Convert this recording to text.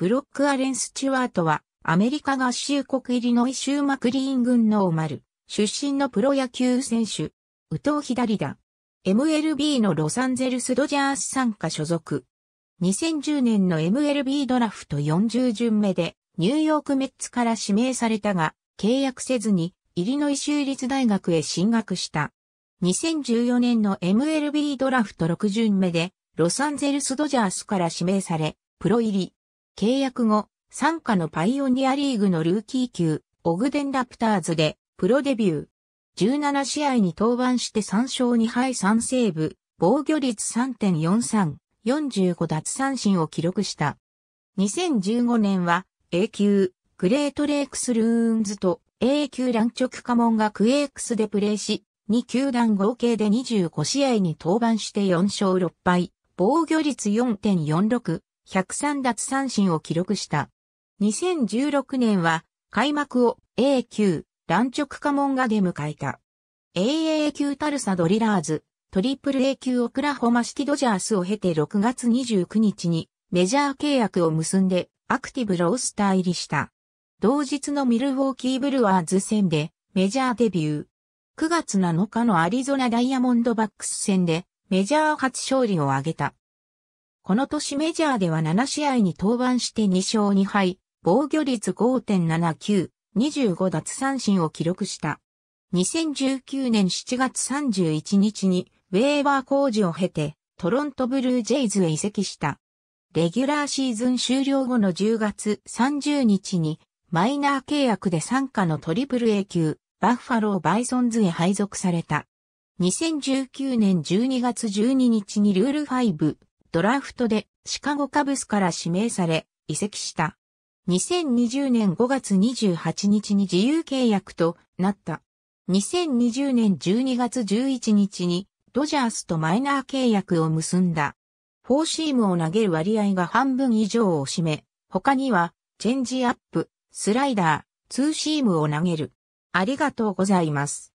ブロック・アレン・スチュワートは、アメリカ合衆国イリノイ州マクリーン軍のオマル、出身のプロ野球選手、宇藤左打。MLB のロサンゼルス・ドジャース参加所属。2010年の MLB ドラフト40巡目で、ニューヨークメッツから指名されたが、契約せずに、イリノイ州立大学へ進学した。2014年の MLB ドラフト6巡目で、ロサンゼルス・ドジャースから指名され、プロ入り。契約後、参加のパイオニアリーグのルーキー級、オグデンラプターズで、プロデビュー。17試合に登板して3勝2敗3セーブ、防御率3.43、45奪三振を記録した。2015年は、A 級、グレートレイクスルーンズと A 級ランチョクカモンがクエークスでプレーし、2球団合計で25試合に登板して4勝6敗、防御率4.46、103奪三振を記録した。2016年は開幕を A 級、乱直家門が出迎えた。AAA 級タルサドリラーズ、トリプル A 級オクラホマシティドジャースを経て6月29日にメジャー契約を結んでアクティブロースター入りした。同日のミルウォーキーブルワーズ戦でメジャーデビュー。9月7日のアリゾナダイヤモンドバックス戦でメジャー初勝利を挙げた。この年メジャーでは7試合に登板して2勝2敗、防御率5.79、25奪三振を記録した。2019年7月31日にウェーバー工事を経てトロントブルージェイズへ移籍した。レギュラーシーズン終了後の10月30日にマイナー契約で参加のトリプル A 級バッファローバイソンズへ配属された。2019年12月12日にルール5ドラフトでシカゴカブスから指名され、移籍した。2020年5月28日に自由契約となった。2020年12月11日にドジャースとマイナー契約を結んだ。フォーシームを投げる割合が半分以上を占め、他にはチェンジアップ、スライダー、ツーシームを投げる。ありがとうございます。